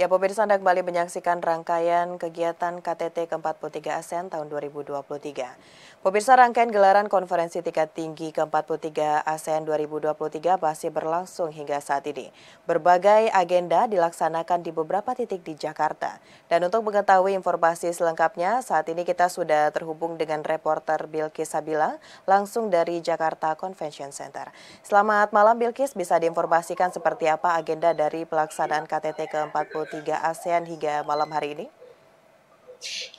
Ya, pemirsa Anda kembali menyaksikan rangkaian kegiatan KTT ke-43 ASEAN tahun 2023. Pemirsa rangkaian gelaran konferensi tingkat tinggi ke-43 ASEAN 2023 masih berlangsung hingga saat ini. Berbagai agenda dilaksanakan di beberapa titik di Jakarta. Dan untuk mengetahui informasi selengkapnya, saat ini kita sudah terhubung dengan reporter Bilkis Sabila langsung dari Jakarta Convention Center. Selamat malam Bilkis, bisa diinformasikan seperti apa agenda dari pelaksanaan KTT ke-43 tiga ASEAN hingga malam hari ini?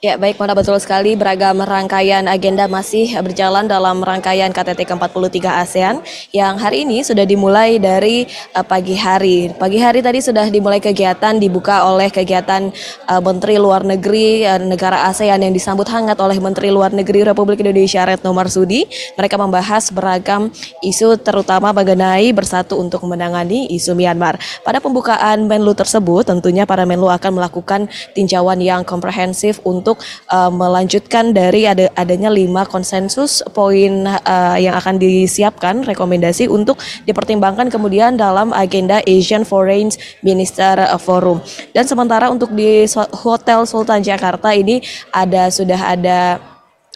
Ya, baik mana betul sekali beragam rangkaian agenda masih berjalan dalam rangkaian KTT ke-43 ASEAN yang hari ini sudah dimulai dari uh, pagi hari. Pagi hari tadi sudah dimulai kegiatan dibuka oleh kegiatan uh, Menteri Luar Negeri uh, negara ASEAN yang disambut hangat oleh Menteri Luar Negeri Republik Indonesia Retno Marsudi. Mereka membahas beragam isu terutama mengenai bersatu untuk menangani isu Myanmar. Pada pembukaan Menlu tersebut, tentunya para Menlu akan melakukan tinjauan yang komprehensif inisiatif untuk uh, melanjutkan dari ada, adanya lima konsensus poin uh, yang akan disiapkan rekomendasi untuk dipertimbangkan kemudian dalam agenda Asian Foreign Minister eh, Forum. Dan sementara untuk di Hotel Sultan Jakarta ini ada sudah ada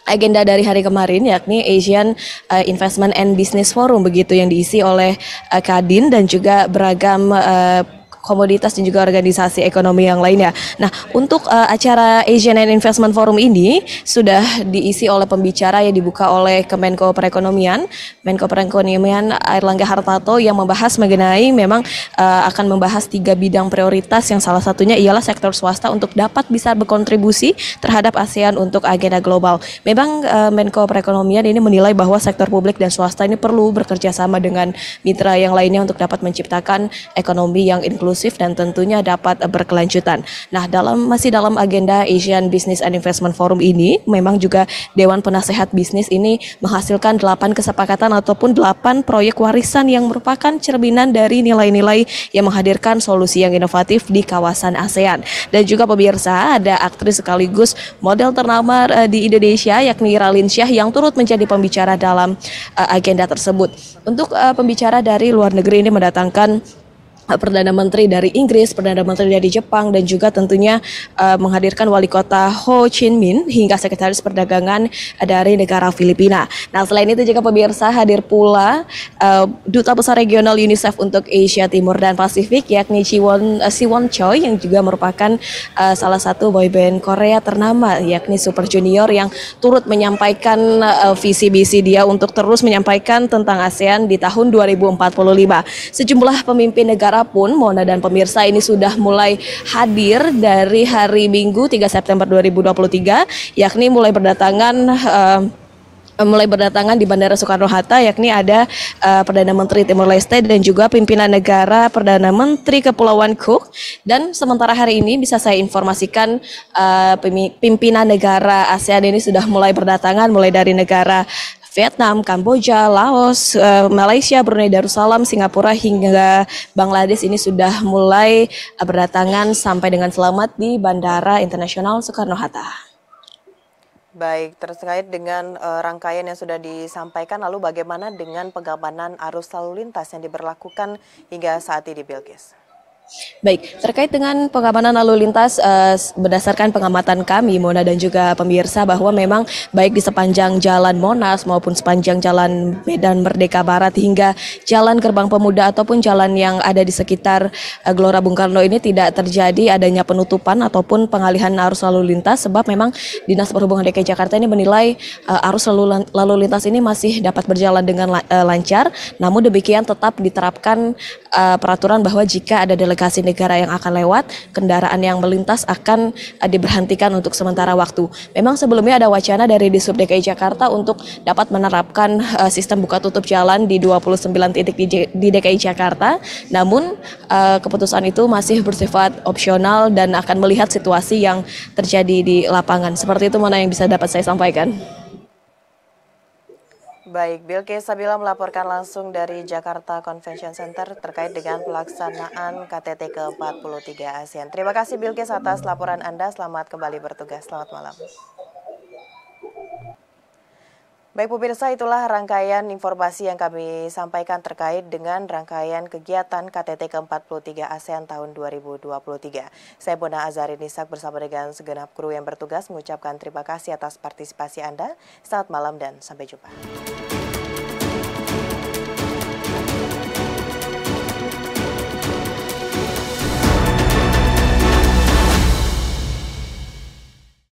agenda dari hari kemarin yakni Asian uh, Investment and Business Forum begitu yang diisi oleh uh, Kadin dan juga beragam uh, komoditas dan juga organisasi ekonomi yang lainnya. Nah, untuk uh, acara Asian and Investment Forum ini sudah diisi oleh pembicara yang dibuka oleh Kemenko Perekonomian, Menko Perekonomian Airlangga Hartarto yang membahas mengenai memang uh, akan membahas tiga bidang prioritas yang salah satunya ialah sektor swasta untuk dapat bisa berkontribusi terhadap ASEAN untuk agenda global. Memang uh, Menko Perekonomian ini menilai bahwa sektor publik dan swasta ini perlu bekerja sama dengan mitra yang lainnya untuk dapat menciptakan ekonomi yang inklusif inklusif dan tentunya dapat berkelanjutan. Nah, dalam masih dalam agenda Asian Business and Investment Forum ini, memang juga Dewan Penasehat Bisnis ini menghasilkan 8 kesepakatan ataupun 8 proyek warisan yang merupakan cerminan dari nilai-nilai yang menghadirkan solusi yang inovatif di kawasan ASEAN. Dan juga pemirsa, ada aktris sekaligus model ternama eh, di Indonesia yakni Ralin Syah yang turut menjadi pembicara dalam eh, agenda tersebut. Untuk eh, pembicara dari luar negeri ini mendatangkan Perdana Menteri dari Inggris, Perdana Menteri dari Jepang, dan juga tentunya uh, menghadirkan wali kota Ho Chi Minh hingga Sekretaris Perdagangan dari negara Filipina. Nah, selain itu juga pemirsa hadir pula uh, Duta Besar Regional UNICEF untuk Asia Timur dan Pasifik yakni Siwon uh, eh, Siwon Choi yang juga merupakan uh, salah satu boyband Korea ternama yakni Super Junior yang turut menyampaikan uh, visi misi dia untuk terus menyampaikan tentang ASEAN di tahun 2045. Sejumlah pemimpin negara acara pun Mona dan pemirsa ini sudah mulai hadir dari hari Minggu 3 September 2023 yakni mulai berdatangan uh, mulai berdatangan di Bandara Soekarno-Hatta yakni ada uh, Perdana Menteri Timor Leste dan juga pimpinan negara Perdana Menteri Kepulauan Cook dan sementara hari ini bisa saya informasikan uh, pimpinan negara ASEAN ini sudah mulai berdatangan mulai dari negara Vietnam, Kamboja, Laos, eh, Malaysia, Brunei Darussalam, Singapura hingga Bangladesh ini sudah mulai eh, berdatangan sampai dengan selamat di Bandara Internasional Soekarno-Hatta. Baik, terkait dengan uh, rangkaian yang sudah disampaikan, lalu bagaimana dengan pengamanan arus lalu lintas yang diberlakukan hingga saat ini, di Bilkis? Baik, terkait dengan pengamanan lalu lintas eh, berdasarkan pengamatan kami Mona dan juga pemirsa bahwa memang baik di sepanjang jalan Monas maupun sepanjang jalan Medan Merdeka Barat hingga jalan Gerbang Pemuda ataupun jalan yang ada di sekitar eh, Gelora Bung Karno ini tidak terjadi adanya penutupan ataupun pengalihan arus lalu lintas sebab memang Dinas Perhubungan DKI Jakarta ini menilai eh, arus lalu, lalu lintas ini masih dapat berjalan dengan eh, lancar namun demikian tetap diterapkan eh, peraturan bahwa jika ada delegasi delegasi negara yang akan lewat, kendaraan yang melintas akan eh, diberhentikan untuk sementara waktu. Memang sebelumnya ada wacana dari Disub DKI Jakarta untuk dapat menerapkan eh, sistem buka tutup jalan di 29 titik di, DKI Jakarta. Namun eh, keputusan itu masih bersifat opsional dan akan melihat situasi yang terjadi di lapangan. Seperti itu mana yang bisa dapat saya sampaikan. Baik, Bilke Sabila melaporkan langsung dari Jakarta Convention Center terkait dengan pelaksanaan KTT ke-43 ASEAN. Terima kasih Bilke atas laporan Anda. Selamat kembali bertugas. Selamat malam. Baik pemirsa, itulah rangkaian informasi yang kami sampaikan terkait dengan rangkaian kegiatan KTT ke-43 ASEAN tahun 2023. Saya Bona Azari Nisak bersama dengan segenap kru yang bertugas mengucapkan terima kasih atas partisipasi Anda. Selamat malam dan sampai jumpa.